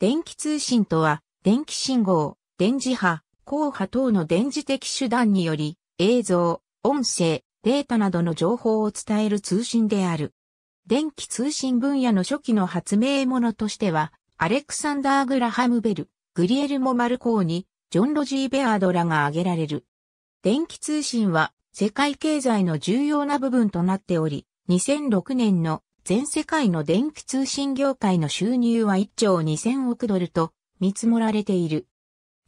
電気通信とは、電気信号、電磁波、光波等の電磁的手段により、映像、音声、データなどの情報を伝える通信である。電気通信分野の初期の発明者としては、アレクサンダー・グラハム・ベル、グリエルモ・マルコーニ、ジョン・ロジー・ベアードらが挙げられる。電気通信は世界経済の重要な部分となっており、2006年の全世界の電気通信業界の収入は1兆2000億ドルと見積もられている。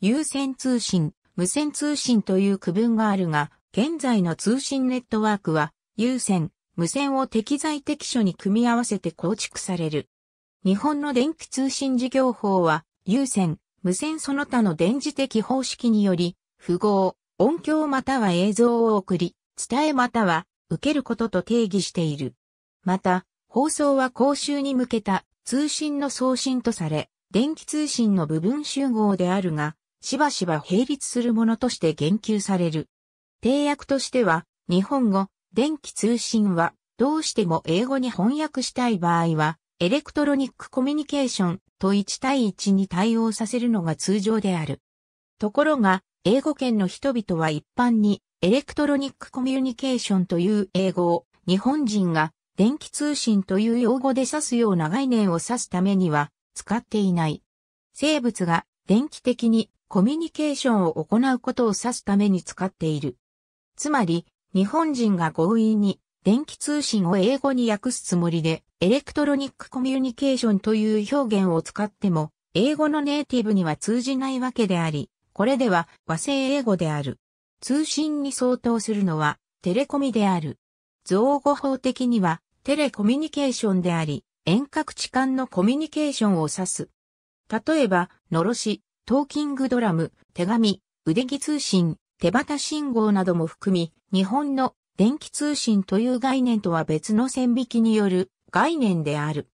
有線通信、無線通信という区分があるが、現在の通信ネットワークは、有線、無線を適材適所に組み合わせて構築される。日本の電気通信事業法は、有線、無線その他の電磁的方式により、符号、音響または映像を送り、伝えまたは受けることと定義している。また、放送は公衆に向けた通信の送信とされ、電気通信の部分集合であるが、しばしば並立するものとして言及される。定約としては、日本語、電気通信は、どうしても英語に翻訳したい場合は、エレクトロニックコミュニケーションと1対1に対応させるのが通常である。ところが、英語圏の人々は一般にエレクトロニックコミュニケーションという英語を日本人が電気通信という用語で指すような概念を指すためには使っていない。生物が電気的にコミュニケーションを行うことを指すために使っている。つまり、日本人が強引に電気通信を英語に訳すつもりで、エレクトロニックコミュニケーションという表現を使っても、英語のネイティブには通じないわけであり、これでは和製英語である。通信に相当するのはテレコミである。造語法的にはテレコミュニケーションであり、遠隔地間のコミュニケーションを指す。例えば、のろし、トーキングドラム、手紙、腕木通信、手旗信号なども含み、日本の電気通信という概念とは別の線引きによる概念である。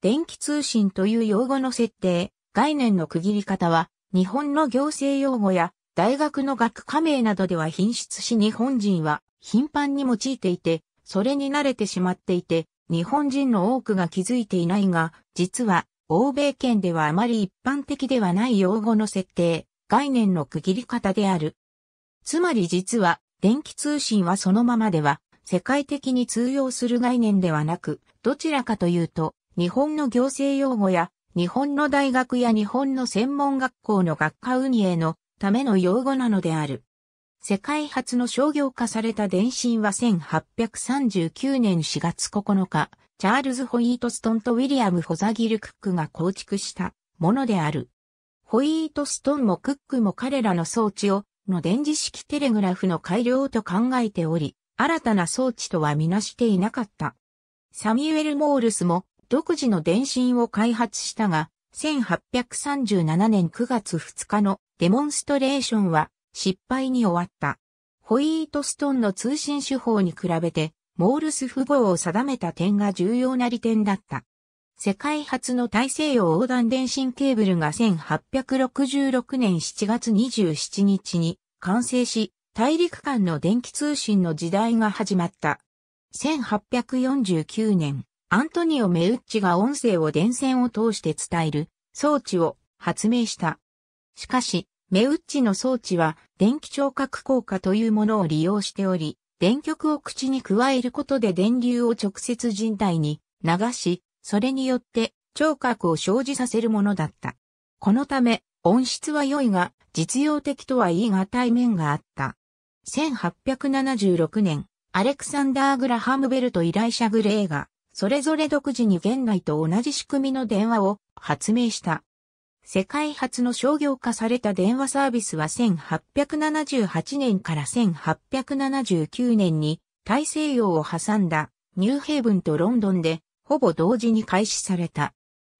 電気通信という用語の設定、概念の区切り方は、日本の行政用語や大学の学科名などでは品質し日本人は頻繁に用いていて、それに慣れてしまっていて、日本人の多くが気づいていないが、実は、欧米圏ではあまり一般的ではない用語の設定、概念の区切り方である。つまり実は、電気通信はそのままでは、世界的に通用する概念ではなく、どちらかというと、日本の行政用語や、日本の大学や日本の専門学校の学科運営のための用語なのである。世界初の商業化された電信は1839年4月9日、チャールズ・ホイートストンとウィリアム・ホザギル・クックが構築したものである。ホイートストンもクックも彼らの装置をの電磁式テレグラフの改良と考えており、新たな装置とはみなしていなかった。サミュエル・モールスも独自の電信を開発したが、1837年9月2日のデモンストレーションは失敗に終わった。ホイートストンの通信手法に比べて、モールス符号を定めた点が重要な利点だった。世界初の大西洋横断電信ケーブルが1866年7月27日に完成し、大陸間の電気通信の時代が始まった。1849年、アントニオ・メウッチが音声を電線を通して伝える装置を発明した。しかし、目打ちの装置は電気聴覚効果というものを利用しており、電極を口に加えることで電流を直接人体に流し、それによって聴覚を生じさせるものだった。このため、音質は良いが、実用的とは言い難い面があった。1876年、アレクサンダー・グラハムベルと依頼者グレーが、それぞれ独自に現代と同じ仕組みの電話を発明した。世界初の商業化された電話サービスは1878年から1879年に大西洋を挟んだニューヘイブンとロンドンでほぼ同時に開始された。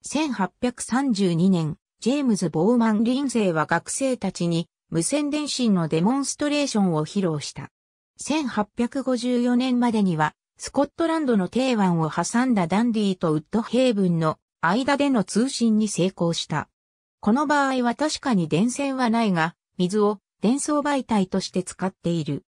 1832年、ジェームズ・ボーマン・リンゼイは学生たちに無線電信のデモンストレーションを披露した。1854年までにはスコットランドの定ーを挟んだダンディーとウッドヘイブンの間での通信に成功した。この場合は確かに電線はないが、水を電装媒体として使っている。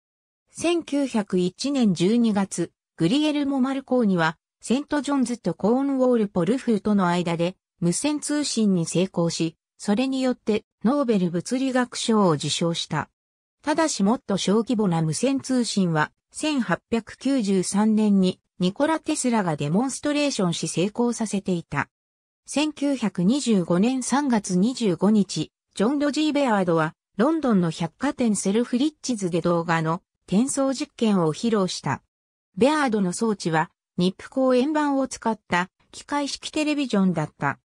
1901年12月、グリエルモ・マルコーニは、セントジョンズとコーンウォール・ポルフーとの間で無線通信に成功し、それによってノーベル物理学賞を受賞した。ただしもっと小規模な無線通信は、1893年にニコラ・テスラがデモンストレーションし成功させていた。1925年3月25日、ジョン・ロジー・ベアードは、ロンドンの百貨店セルフリッチズで動画の転送実験を披露した。ベアードの装置は、ニップ公円盤を使った機械式テレビジョンだった。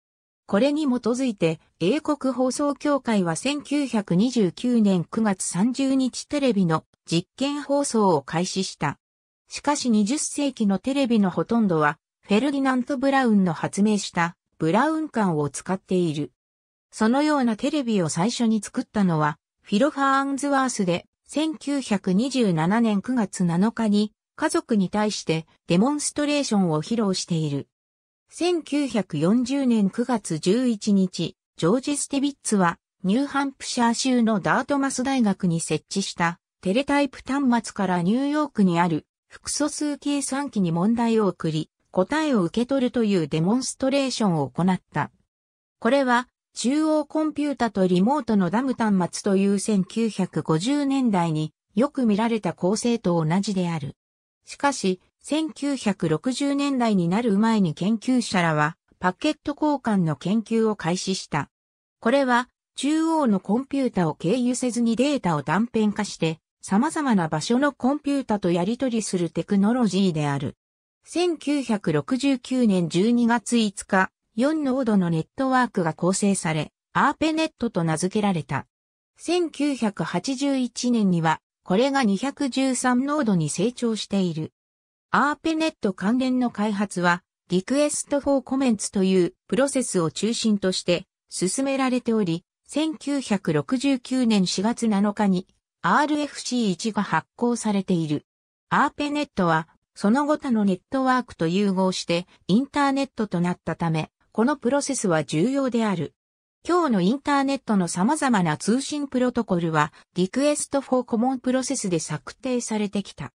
これに基づいて、英国放送協会は1929年9月30日テレビの実験放送を開始した。しかし20世紀のテレビのほとんどは、フェルディナント・ブラウンの発明したブラウン管を使っている。そのようなテレビを最初に作ったのは、フィロファーンズワースで、1927年9月7日に、家族に対してデモンストレーションを披露している。1940年9月11日、ジョージ・ステビッツは、ニューハンプシャー州のダートマス大学に設置したテレタイプ端末からニューヨークにある複素数計算機に問題を送り、答えを受け取るというデモンストレーションを行った。これは、中央コンピュータとリモートのダム端末という1950年代によく見られた構成と同じである。しかし、1960年代になる前に研究者らはパケット交換の研究を開始した。これは中央のコンピュータを経由せずにデータを断片化して様々な場所のコンピュータとやり取りするテクノロジーである。1969年12月5日、4ノードのネットワークが構成され、アーペネットと名付けられた。1981年には、これが213ノードに成長している。アーペネット関連の開発は、リクエストフォーコメンツというプロセスを中心として進められており、1969年4月7日に RFC1 が発行されている。アーペネットはその後他のネットワークと融合してインターネットとなったため、このプロセスは重要である。今日のインターネットの様々な通信プロトコルは、リクエストフォーコモンプロセスで策定されてきた。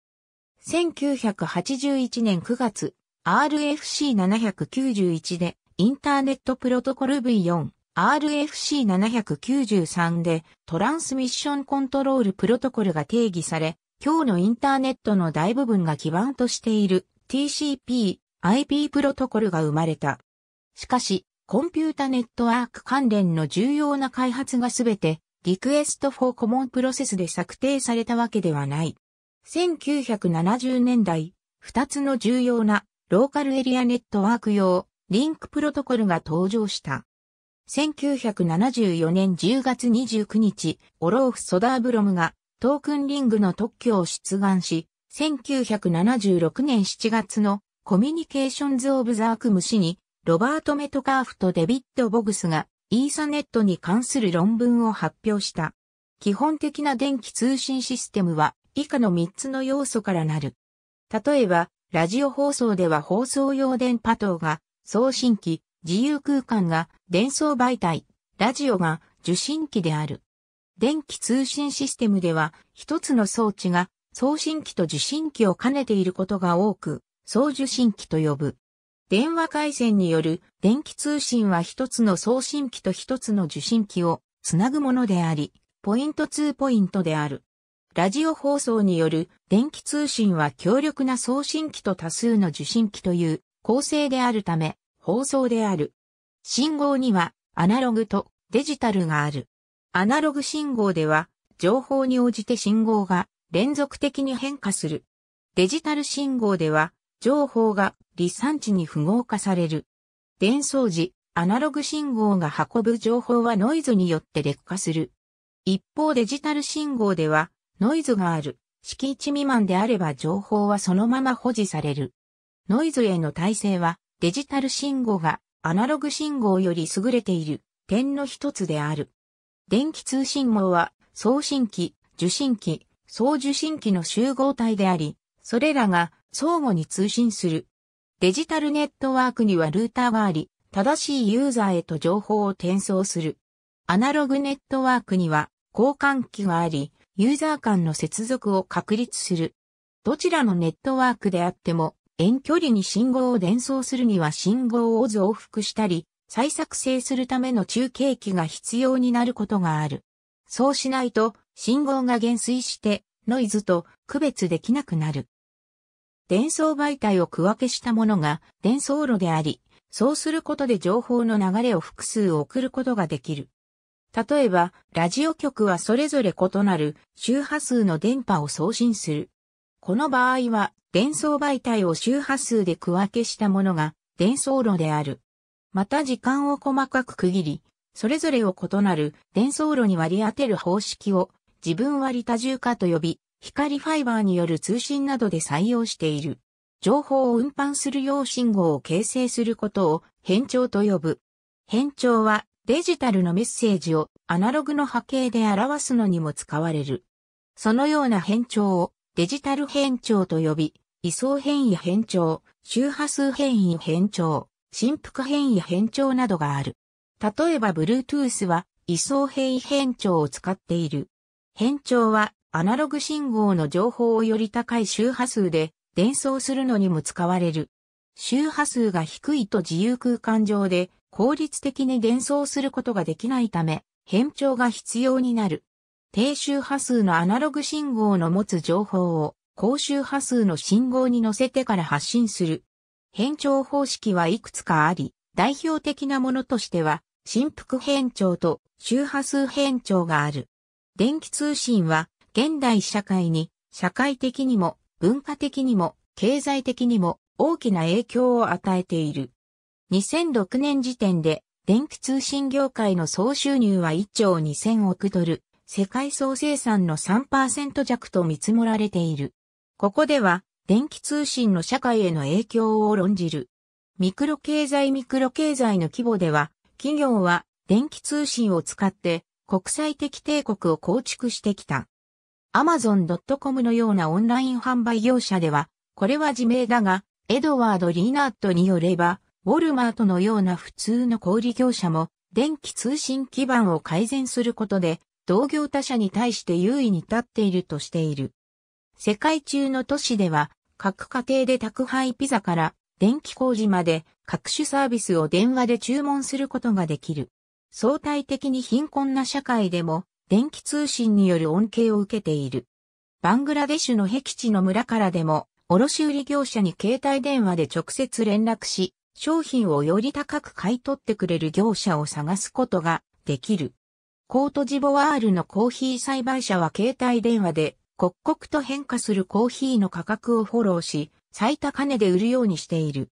1981年9月、RFC791 で、インターネットプロトコル V4、RFC793 で、トランスミッションコントロールプロトコルが定義され、今日のインターネットの大部分が基盤としている TCP、IP プロトコルが生まれた。しかし、コンピュータネットワーク関連の重要な開発がすべて、リクエストフォーコモンプロセスで策定されたわけではない。1970年代、2つの重要なローカルエリアネットワーク用リンクプロトコルが登場した。1974年10月29日、オローフ・ソダーブロムがトークンリングの特許を出願し、1976年7月のコミュニケーションズ・オブ・ザ・ークム氏に、ロバート・メトカーフとデビッド・ボグスがイーサネットに関する論文を発表した。基本的な電気通信システムは以下の3つの要素からなる。例えば、ラジオ放送では放送用電波塔が送信機、自由空間が伝送媒体、ラジオが受信機である。電気通信システムでは、一つの装置が送信機と受信機を兼ねていることが多く、送受信機と呼ぶ。電話回線による電気通信は一つの送信機と一つの受信機をつなぐものであり、ポイント2ポイントである。ラジオ放送による電気通信は強力な送信機と多数の受信機という構成であるため、放送である。信号にはアナログとデジタルがある。アナログ信号では、情報に応じて信号が連続的に変化する。デジタル信号では、情報が離散値に符号化される。伝送時、アナログ信号が運ぶ情報はノイズによって劣化する。一方デジタル信号では、ノイズがある、敷地未満であれば情報はそのまま保持される。ノイズへの耐性は、デジタル信号がアナログ信号より優れている点の一つである。電気通信網は送信機、受信機、送受信機の集合体であり、それらが相互に通信する。デジタルネットワークにはルーターがあり、正しいユーザーへと情報を転送する。アナログネットワークには交換機があり、ユーザー間の接続を確立する。どちらのネットワークであっても、遠距離に信号を伝送するには信号を増幅したり、再作成するための中継機が必要になることがある。そうしないと信号が減衰してノイズと区別できなくなる。伝送媒体を区分けしたものが伝送路であり、そうすることで情報の流れを複数送ることができる。例えば、ラジオ局はそれぞれ異なる周波数の電波を送信する。この場合は、伝送媒体を周波数で区分けしたものが伝送路である。また時間を細かく区切り、それぞれを異なる伝送路に割り当てる方式を自分割多重化と呼び、光ファイバーによる通信などで採用している。情報を運搬する用信号を形成することを変調と呼ぶ。変調はデジタルのメッセージをアナログの波形で表すのにも使われる。そのような変調をデジタル変調と呼び、位相変異変調、周波数変異変調、振幅変異変調などがある。例えば Bluetooth は位相変異変調を使っている。変調はアナログ信号の情報をより高い周波数で伝送するのにも使われる。周波数が低いと自由空間上で効率的に伝送することができないため、変調が必要になる。低周波数のアナログ信号の持つ情報を高周波数の信号に乗せてから発信する変調方式はいくつかあり、代表的なものとしては、振幅変調と周波数変調がある。電気通信は、現代社会に、社会的にも、文化的にも、経済的にも、大きな影響を与えている。2006年時点で、電気通信業界の総収入は1兆2000億ドル、世界総生産の3%弱と見積もられている。ここでは、電気通信の社会への影響を論じる。ミクロ経済ミクロ経済の規模では、企業は電気通信を使って国際的帝国を構築してきた。Amazon.com のようなオンライン販売業者では、これは自明だが、エドワード・リーナートによれば、ウォルマートのような普通の小売業者も、電気通信基盤を改善することで、同業他社に対して優位に立っているとしている。世界中の都市では、各家庭で宅配ピザから電気工事まで各種サービスを電話で注文することができる。相対的に貧困な社会でも電気通信による恩恵を受けている。バングラデシュの僻地の村からでも卸売業者に携帯電話で直接連絡し、商品をより高く買い取ってくれる業者を探すことができる。コートジボワールのコーヒー栽培者は携帯電話で刻々と変化するコーヒーの価格をフォローし、最高値で売るようにしている。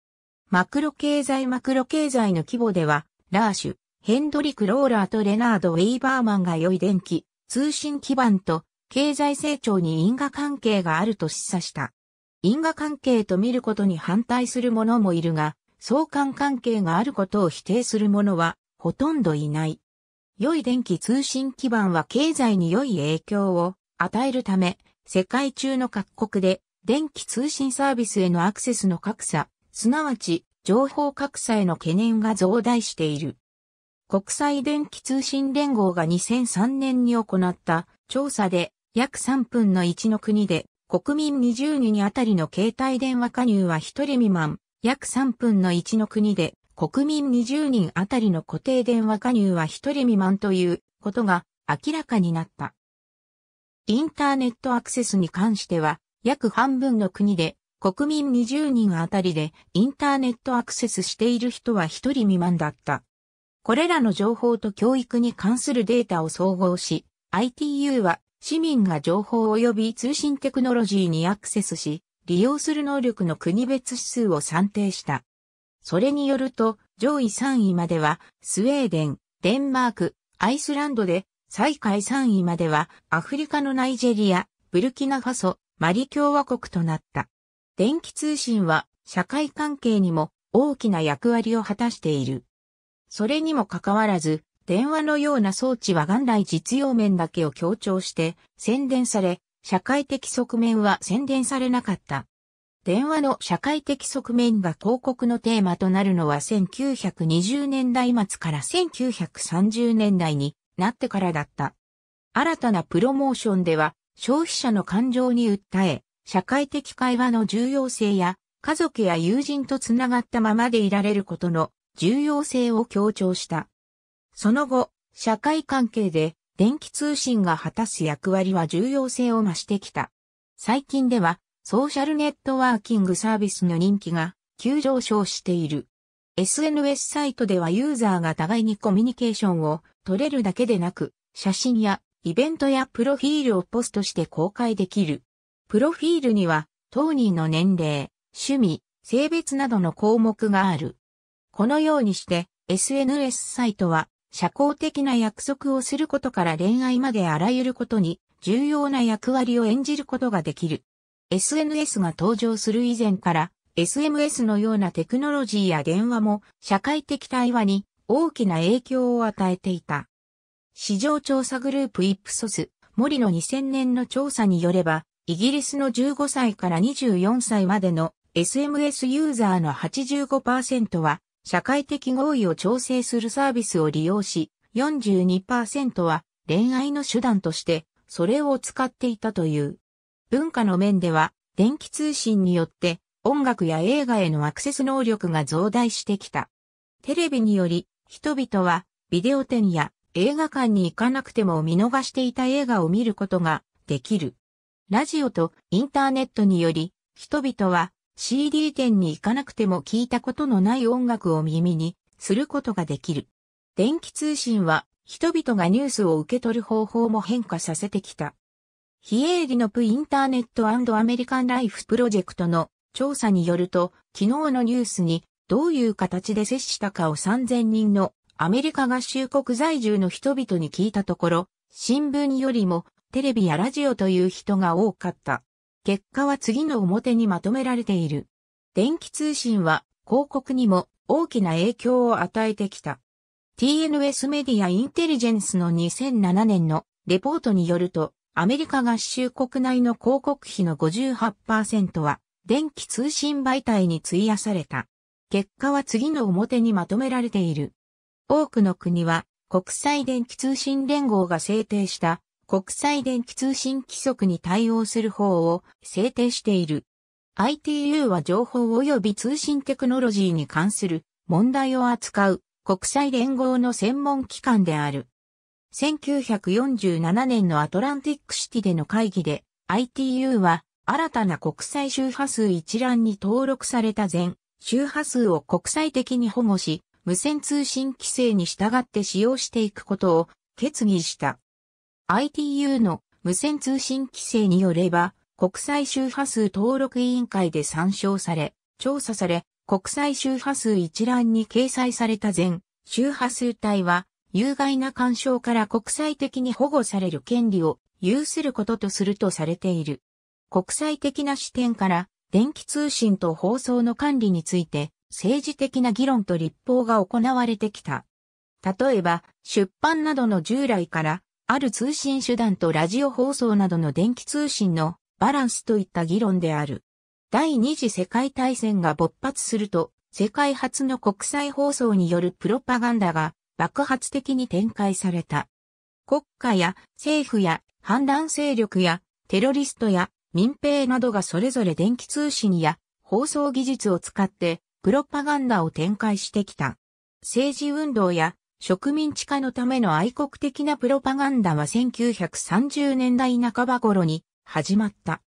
マクロ経済マクロ経済の規模では、ラーシュ、ヘンドリク・ローラーとレナード・ウェイバーマンが良い電気、通信基盤と経済成長に因果関係があると示唆した。因果関係と見ることに反対する者もいるが、相関関係があることを否定する者はほとんどいない。良い電気通信基盤は経済に良い影響を与えるため、世界中の各国で電気通信サービスへのアクセスの格差、すなわち情報格差への懸念が増大している。国際電気通信連合が2003年に行った調査で約3分の1の国で国民20人あたりの携帯電話加入は1人未満、約3分の1の国で国民20人あたりの固定電話加入は1人未満ということが明らかになった。インターネットアクセスに関しては、約半分の国で、国民20人あたりでインターネットアクセスしている人は1人未満だった。これらの情報と教育に関するデータを総合し、ITU は市民が情報及び通信テクノロジーにアクセスし、利用する能力の国別指数を算定した。それによると、上位3位までは、スウェーデン、デンマーク、アイスランドで最下位3位まではアフリカのナイジェリア、ブルキナファソ、マリ共和国となった。電気通信は社会関係にも大きな役割を果たしている。それにもかかわらず、電話のような装置は元来実用面だけを強調して宣伝され、社会的側面は宣伝されなかった。電話の社会的側面が広告のテーマとなるのは1920年代末から1930年代になってからだった。新たなプロモーションでは、消費者の感情に訴え、社会的会話の重要性や、家族や友人とつながったままでいられることの重要性を強調した。その後、社会関係で電気通信が果たす役割は重要性を増してきた。最近では、ソーシャルネットワーキングサービスの人気が急上昇している。SNS サイトではユーザーが互いにコミュニケーションを撮れるだけでなく、写真やイベントやプロフィールをポストして公開できる。プロフィールには、当人の年齢、趣味、性別などの項目がある。このようにして、SNS サイトは、社交的な約束をすることから恋愛まであらゆることに重要な役割を演じることができる。SNS が登場する以前から SMS のようなテクノロジーや電話も社会的対話に大きな影響を与えていた。市場調査グループイップソス、森の2000年の調査によれば、イギリスの15歳から24歳までの SMS ユーザーの85%は、社会的合意を調整するサービスを利用し、42%は恋愛の手段としてそれを使っていたという。文化の面では電気通信によって音楽や映画へのアクセス能力が増大してきた。テレビにより人々はビデオ店や映画館に行かなくても見逃していた映画を見ることができる。ラジオとインターネットにより、人々は CD 店に行かなくても聞いたことのない音楽を耳にすることができる。電気通信は人々がニュースを受け取る方法も変化させてきた。非営利のプインターネットアメリカンライフプロジェクトの調査によると、昨日のニュースにどういう形で接したかを3000人のアメリカ合衆国在住の人々に聞いたところ、新聞よりもテレビやラジオという人が多かった。結果は次の表にまとめられている。電気通信は広告にも大きな影響を与えてきた。TNS メディアインテリジェンスの2007年のレポートによると、アメリカ合衆国内の広告費の58%は電気通信媒体に費やされた。結果は次の表にまとめられている。多くの国は国際電気通信連合が制定した国際電気通信規則に対応する法を制定している。ITU は情報及び通信テクノロジーに関する問題を扱う国際連合の専門機関である。1947年のアトランティックシティでの会議で ITU は新たな国際周波数一覧に登録された全周波数を国際的に保護し、無線通信規制に従って使用していくことを決議した。ITU の無線通信規制によれば、国際周波数登録委員会で参照され、調査され、国際周波数一覧に掲載された全周波数帯は、有害な干渉から国際的に保護される権利を有することとするとされている。国際的な視点から電気通信と放送の管理について政治的な議論と立法が行われてきた。例えば、出版などの従来から、ある通信手段とラジオ放送などの電気通信のバランスといった議論である。第二次世界大戦が勃発すると、世界初の国際放送によるプロパガンダが爆発的に展開された。国家や政府や反乱勢力やテロリストや民兵などがそれぞれ電気通信や放送技術を使ってプロパガンダを展開してきた。政治運動や植民地化のための愛国的なプロパガンダは1930年代半ば頃に始まった。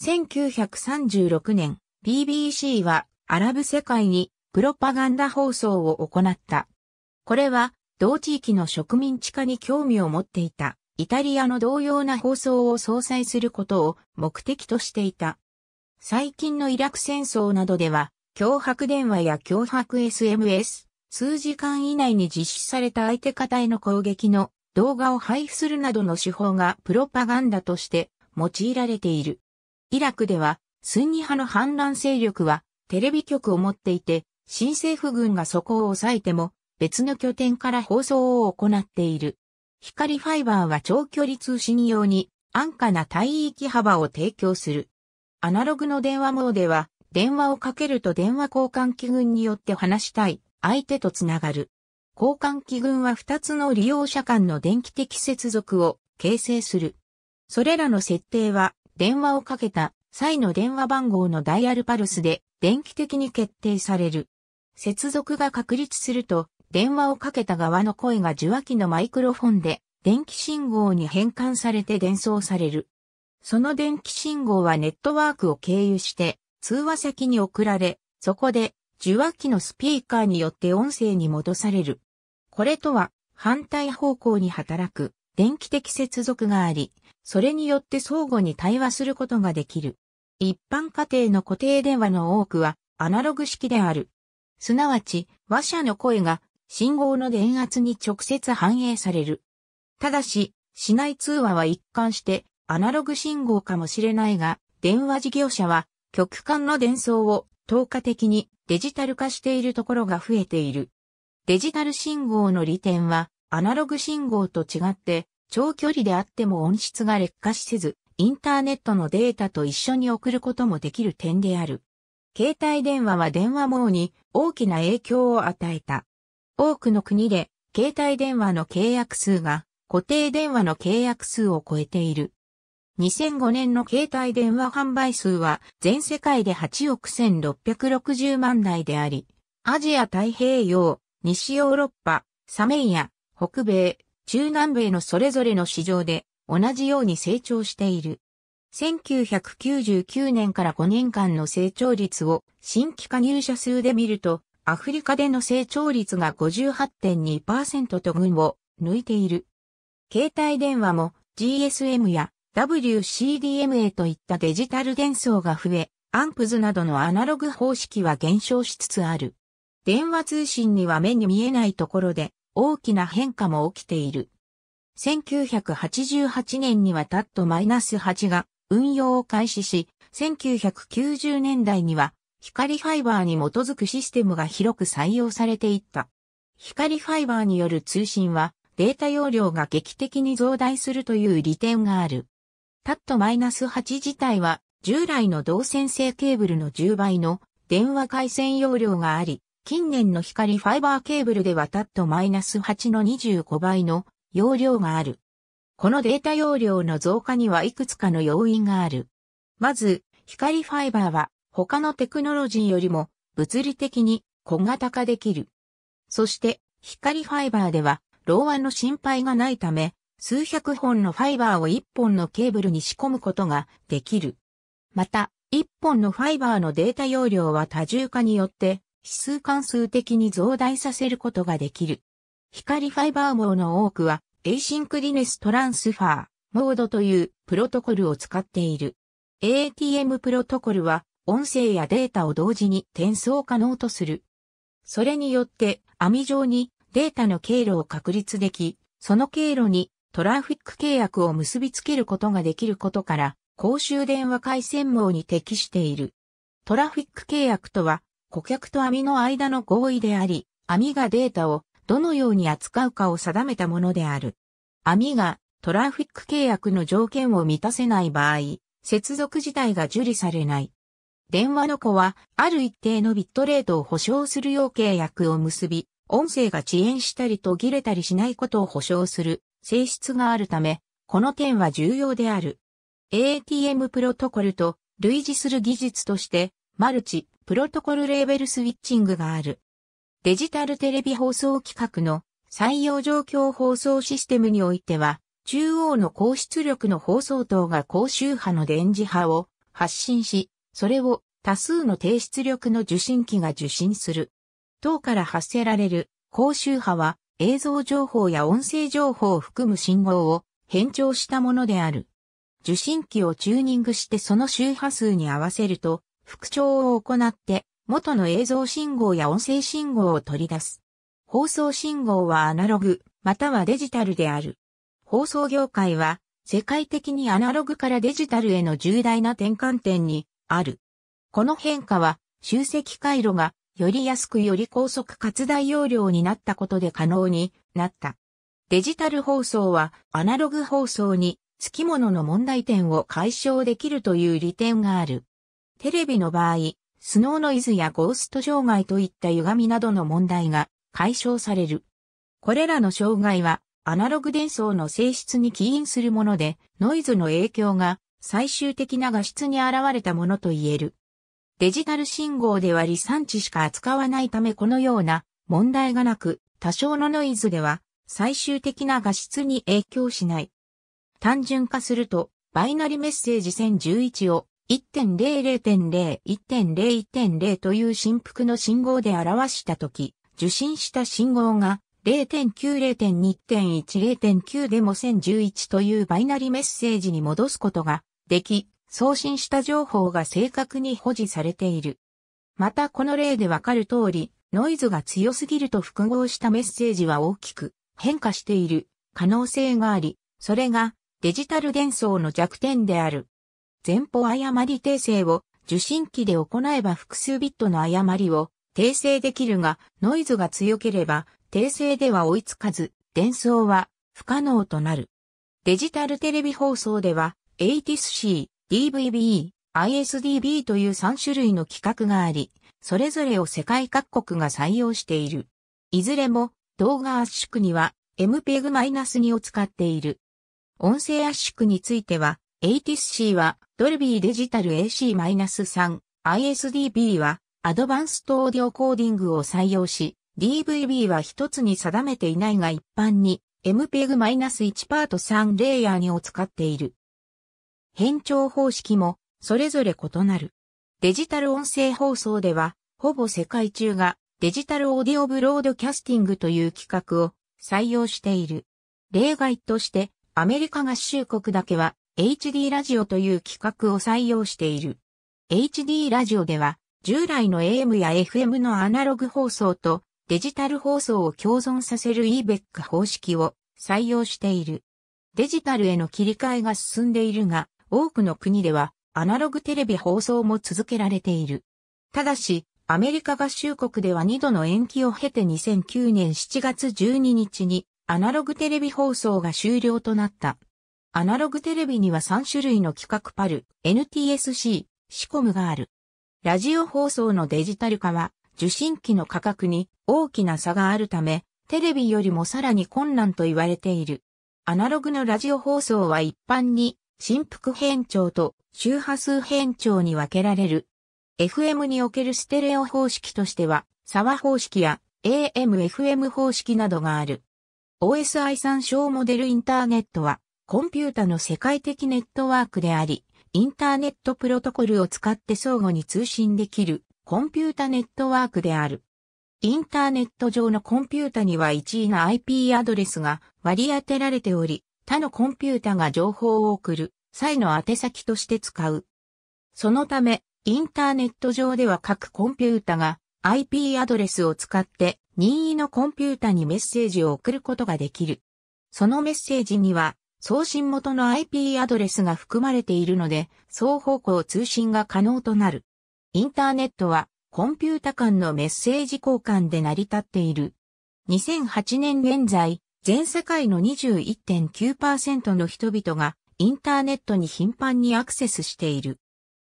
1936年、BBC はアラブ世界にプロパガンダ放送を行った。これは同地域の植民地化に興味を持っていたイタリアの同様な放送を総裁することを目的としていた。最近のイラク戦争などでは、脅迫電話や脅迫 SMS、数時間以内に実施された相手方への攻撃の動画を配布するなどの手法がプロパガンダとして用いられている。イラクでは、スンニ派の反乱勢力はテレビ局を持っていて、新政府軍がそこを抑えても別の拠点から放送を行っている。光ファイバーは長距離通信用に安価な帯域幅を提供する。アナログの電話網では、電話をかけると電話交換機群によって話したい相手とつながる。交換機群は2つの利用者間の電気的接続を形成する。それらの設定は、電話をかけた際の電話番号のダイヤルパルスで電気的に決定される。接続が確立すると、電話をかけた側の声が受話器のマイクロフォンで電気信号に変換されて伝送される。その電気信号はネットワークを経由して通話先に送られ、そこで受話器のスピーカーによって音声に戻される。これとは反対方向に働く電気的接続があり、それによって相互に対話することができる。一般家庭の固定電話の多くはアナログ式である。すなわち、話者の声が信号の電圧に直接反映される。ただし、市内通話は一貫してアナログ信号かもしれないが、電話事業者は極間の伝送を透過的にデジタル化しているところが増えている。デジタル信号の利点は、アナログ信号と違って、長距離であっても音質が劣化しせず、インターネットのデータと一緒に送ることもできる点である。携帯電話は電話網に大きな影響を与えた。多くの国で携帯電話の契約数が固定電話の契約数を超えている。2005年の携帯電話販売数は全世界で8億1660万台であり、アジア太平洋、西ヨーロッパ、サメイア、北米、中南米のそれぞれの市場で同じように成長している。1999年から5年間の成長率を新規加入者数で見るとアフリカでの成長率が58.2%と群を抜いている。携帯電話も GSM や WCDMA といったデジタル伝送が増え、アンプズなどのアナログ方式は減少しつつある。電話通信には目に見えないところで大きな変化も起きている。1988年にはタットマイナス8が運用を開始し、1990年代には光ファイバーに基づくシステムが広く採用されていった。光ファイバーによる通信はデータ容量が劇的に増大するという利点がある。タット -8 自体は従来の導線性ケーブルの10倍の電話回線容量があり、近年の光ファイバーケーブルではタット -8 の25倍の容量がある。このデータ容量の増加にはいくつかの要因がある。まず、光ファイバーは他のテクノロジーよりも物理的に小型化できる。そして光ファイバーでは老和の心配がないため数百本のファイバーを一本のケーブルに仕込むことができる。また一本のファイバーのデータ容量は多重化によって指数関数的に増大させることができる。光ファイバー網の多くは、エイシンクリネストランスファー、モードというプロトコルを使っている。ATM プロトコルは、音声やデータを同時に転送可能とする。それによって網上にデータの経路を確立でき、その経路にトラフィック契約を結びつけることができることから、公衆電話回線網に適している。トラフィック契約とは、顧客と網の間の合意であり、網がデータをどのように扱うかを定めたものである。網がトラフィック契約の条件を満たせない場合、接続自体が受理されない。電話の子は、ある一定のビットレートを保証するよう契約を結び、音声が遅延したり途切れたりしないことを保証する性質があるため、この点は重要である。ATM プロトコルと類似する技術として、マルチ、プロトコルレーベルスウィッチングがある。デジタルテレビ放送規格の採用状況放送システムにおいては、中央の高出力の放送等が高周波の電磁波を発信し、それを多数の低出力の受信機が受信する。等から発せられる高周波は映像情報や音声情報を含む信号を変調したものである。受信機をチューニングしてその周波数に合わせると、副調を行って元の映像信号や音声信号を取り出す。放送信号はアナログ、またはデジタルである。放送業界は世界的にアナログからデジタルへの重大な転換点にある。この変化は、集積回路が、より安くより高速かつ大容量になったことで可能になった。デジタル放送はアナログ放送に付き物の問題点を解消できるという利点がある。テレビの場合、スノーノイズやゴースト障害といった歪みなどの問題が解消される。これらの障害はアナログ伝送の性質に起因するもので、ノイズの影響が最終的な画質に現れたものと言える。デジタル信号では離散値しか扱わないためこのような問題がなく、多少のノイズでは最終的な画質に影響しない。単純化すると、バイナリメッセージ1011を1.0.0.0、1.0.1.0という振幅の信号で表したとき、受信した信号が0.9、0.2.1、0.9でも1011というバイナリメッセージに戻すことができ、送信した情報が正確に保持されている。またこの例でわかる通り、ノイズが強すぎると複合したメッセージは大きく変化している可能性があり、それがデジタル伝送の弱点である。前方誤り訂正を受信機で行えば複数ビットの誤りを訂正できるが、ノイズが強ければ訂正では追いつかず、伝送は不可能となる。デジタルテレビ放送では、ATIS-C、d v b ISDB という3種類の規格があり、それぞれを世界各国が採用している。いずれも動画圧縮には MPEG-2 を使っている。音声圧縮については、ATSC はドルビーデジタル AC-3、ISDB はアドバンストオーディオコーディングを採用し、DVB は一つに定めていないが一般に MPEG-1 パート3レイヤーにを使っている。変調方式もそれぞれ異なる。デジタル音声放送では、ほぼ世界中がデジタルオーディオブロードキャスティングという企画を採用している。例外として、アメリカ合衆国だけは HD ラジオという企画を採用している。HD ラジオでは、従来の AM や FM のアナログ放送とデジタル放送を共存させる EBEC 方式を採用している。デジタルへの切り替えが進んでいるが、多くの国ではアナログテレビ放送も続けられている。ただし、アメリカ合衆国では2度の延期を経て2009年7月12日にアナログテレビ放送が終了となった。アナログテレビには3種類の企画パル、NTSC、シコムがある。ラジオ放送のデジタル化は受信機の価格に大きな差があるため、テレビよりもさらに困難と言われている。アナログのラジオ放送は一般に振幅変調と周波数変調に分けられる。FM におけるステレオ方式としては、沢方式や AM-FM 方式などがある。OSI 参照モデルインターネットは、コンピュータの世界的ネットワークであり、インターネットプロトコルを使って相互に通信できるコンピュータネットワークである。インターネット上のコンピュータには1位な IP アドレスが割り当てられており、他のコンピュータが情報を送る際の宛先として使う。そのため、インターネット上では各コンピュータが IP アドレスを使って任意のコンピュータにメッセージを送ることができる。そのメッセージには送信元の IP アドレスが含まれているので、双方向通信が可能となる。インターネットはコンピュータ間のメッセージ交換で成り立っている。2008年現在、全世界の21.9%の人々がインターネットに頻繁にアクセスしている。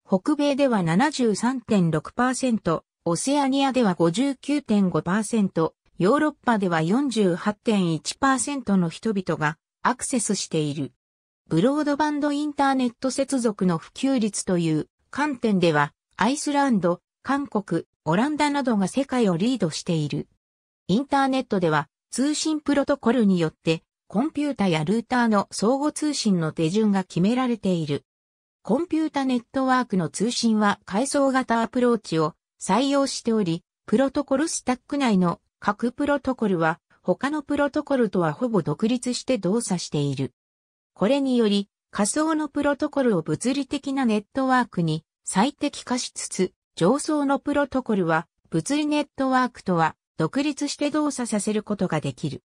北米では73.6%、オセアニアでは59.5%、ヨーロッパでは48.1%の人々がアクセスしている。ブロードバンドインターネット接続の普及率という観点では、アイスランド、韓国、オランダなどが世界をリードしている。インターネットでは通信プロトコルによって、コンピュータやルーターの相互通信の手順が決められている。コンピュータネットワークの通信は階層型アプローチを採用しており、プロトコルスタック内の各プロトコルは他のプロトコルとはほぼ独立して動作している。これにより仮想のプロトコルを物理的なネットワークに最適化しつつ、上層のプロトコルは物理ネットワークとは独立して動作させることができる。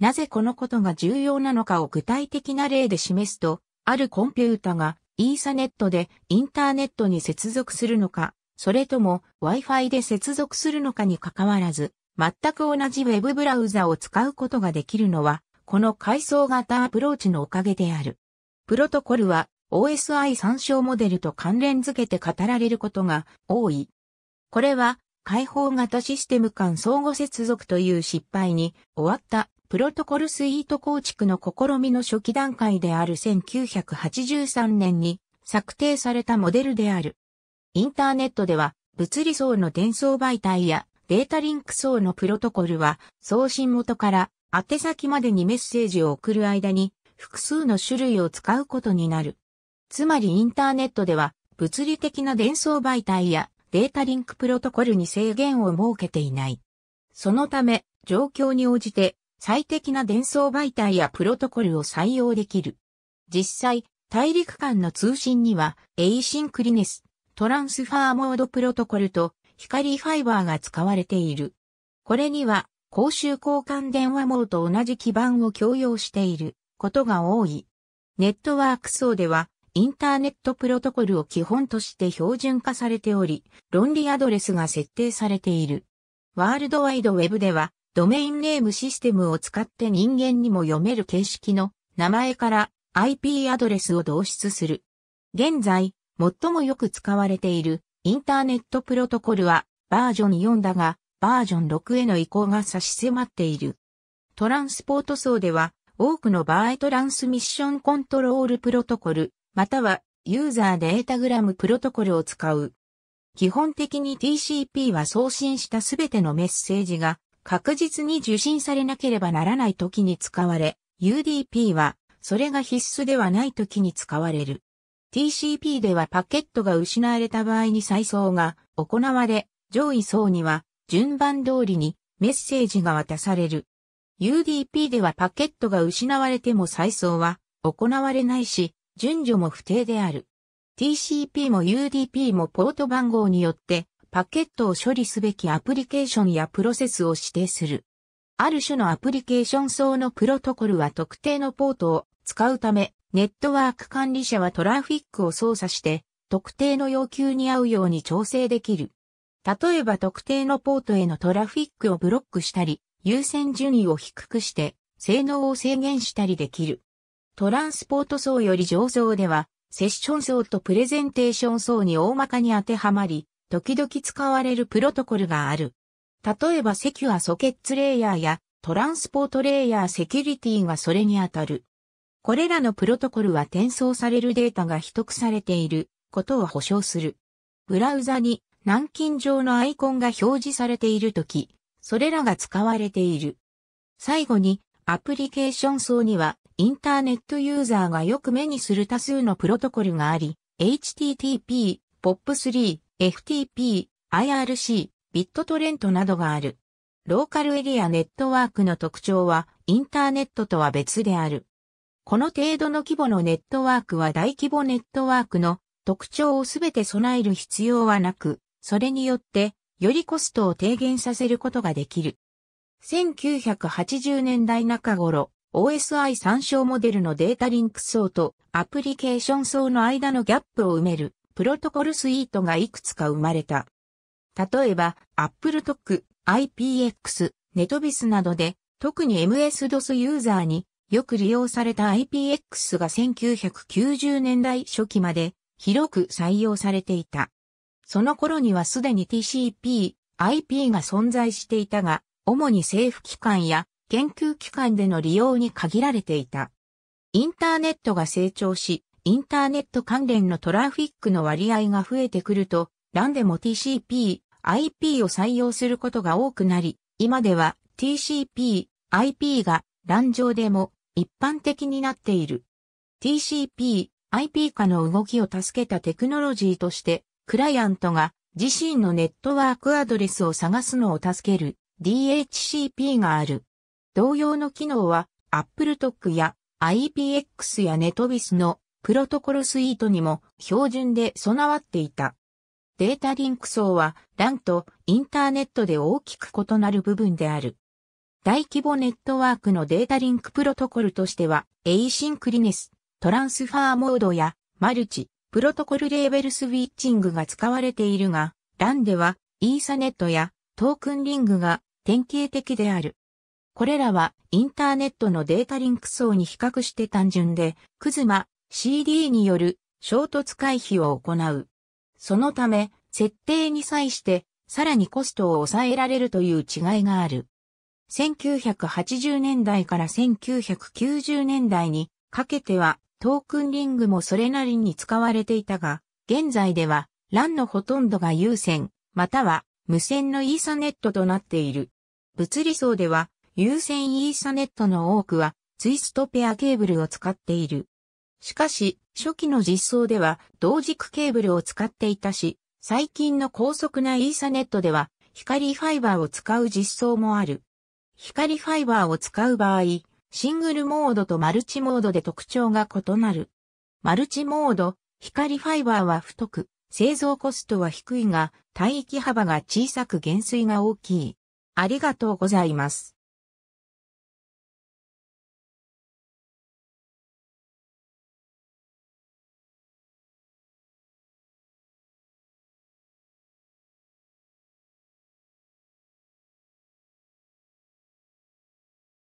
なぜこのことが重要なのかを具体的な例で示すと、あるコンピュータがイーサネットでインターネットに接続するのか、それとも Wi-Fi で接続するのかにかかわらず、全く同じ Web ブラウザを使うことができるのは、この階層型アプローチのおかげである。プロトコルは OSI 参照モデルと関連づけて語られることが多い。これは開放型システム間相互接続という失敗に終わったプロトコルスイート構築の試みの初期段階である1983年に策定されたモデルである。インターネットでは物理層の伝送媒体やデータリンク層のプロトコルは送信元から宛先までにメッセージを送る間に複数の種類を使うことになる。つまりインターネットでは物理的な伝送媒体やデータリンクプロトコルに制限を設けていない。そのため、状況に応じて最適な伝送媒体やプロトコルを採用できる。実際、大陸間の通信には、エイシンクリネス、トランスファーモードプロトコルと光ファイバーが使われている。これには、公衆交換電話網と同じ基盤を共用していることが多い。ネットワーク層では、インターネットプロトコルを基本として標準化されており、論理アドレスが設定されている。ワールドワイドウェブでは、ドメインネームシステムを使って人間にも読める形式の名前から IP アドレスを導出する。現在、最もよく使われているインターネットプロトコルはバージョン4だが、バージョン6への移行が差し迫っている。トランスポート層では、多くの場合トランスミッションコントロールプロトコル、またはユーザーデータグラムプロトコルを使う。基本的に TCP は送信したすべてのメッセージが確実に受信されなければならない時に使われ、UDP はそれが必須ではない時に使われる。TCP ではパケットが失われた場合に再送が行われ、上位層には順番通りにメッセージが渡される。UDP ではパケットが失われても再送は行われないし、順序も不定である。TCP も UDP もポート番号によってパケットを処理すべきアプリケーションやプロセスを指定する。ある種のアプリケーション層のプロトコルは特定のポートを使うため、ネットワーク管理者はトラフィックを操作して、特定の要求に合うように調整できる。例えば特定のポートへのトラフィックをブロックしたり、優先順位を低くして、性能を制限したりできる。トランスポート層より上層では、セッション層とプレゼンテーション層に大まかに当てはまり、時々使われるプロトコルがある。例えばセキュアソケッツレイヤーやトランスポートレイヤーセキュリティがそれに当たる。これらのプロトコルは転送されるデータが秘匿されていることを保証する。ブラウザに軟禁上のアイコンが表示されているとき、それらが使われている。最後に、アプリケーション層にはインターネットユーザーがよく目にする多数のプロトコルがあり、http、POP3、FTP、IRC、ビットトレントなどがある。ローカルエリアネットワークの特徴は、インターネットとは別である。この程度の規模のネットワークは大規模ネットワークの特徴をすべて備える必要はなく、それによって、よりコストを低減させることができる。1980年代中頃、OSI 参照モデルのデータリンク層とアプリケーション層の間のギャップを埋めるプロトコルスイートがいくつか生まれた。例えば、Apple Talk、IPX、NetBIS などで、特に MS-DOS ユーザーによく利用された IPX が1990年代初期まで広く採用されていた。その頃にはすでに TCP、IP が存在していたが、主に政府機関や研究機関での利用に限られていた。インターネットが成長し、インターネット関連のトラフィックの割合が増えてくると、ランでも TCP、IP を採用することが多くなり、今では TCP、IP がラン上でも一般的になっている。TCP、IP 化の動きを助けたテクノロジーとして、クライアントが自身のネットワークアドレスを探すのを助ける DHCP がある。同様の機能は Apple Talk や IPX や NetBIS のプロトコルスイートにも標準で備わっていた。データリンク層は LAN とインターネットで大きく異なる部分である。大規模ネットワークのデータリンクプロトコルとしては、エイシンクリネス、トランスファーモードやマルチ、プロトコルレーベルスウィッチングが使われているが、LAN ではイーサネットやトークンリングが典型的である。これらはインターネットのデータリンク層に比較して単純で、クズマ CD による衝突回避を行う。そのため、設定に際してさらにコストを抑えられるという違いがある。1980年代から1990年代にかけてはトークンリングもそれなりに使われていたが、現在では LAN のほとんどが有線、または無線のイーサネットとなっている。物理層では有線イーサネットの多くはツイストペアケーブルを使っている。しかし、初期の実装では同軸ケーブルを使っていたし、最近の高速なイーサネットでは光ファイバーを使う実装もある。光ファイバーを使う場合、シングルモードとマルチモードで特徴が異なる。マルチモード、光ファイバーは太く、製造コストは低いが、帯域幅が小さく減衰が大きい。ありがとうございます。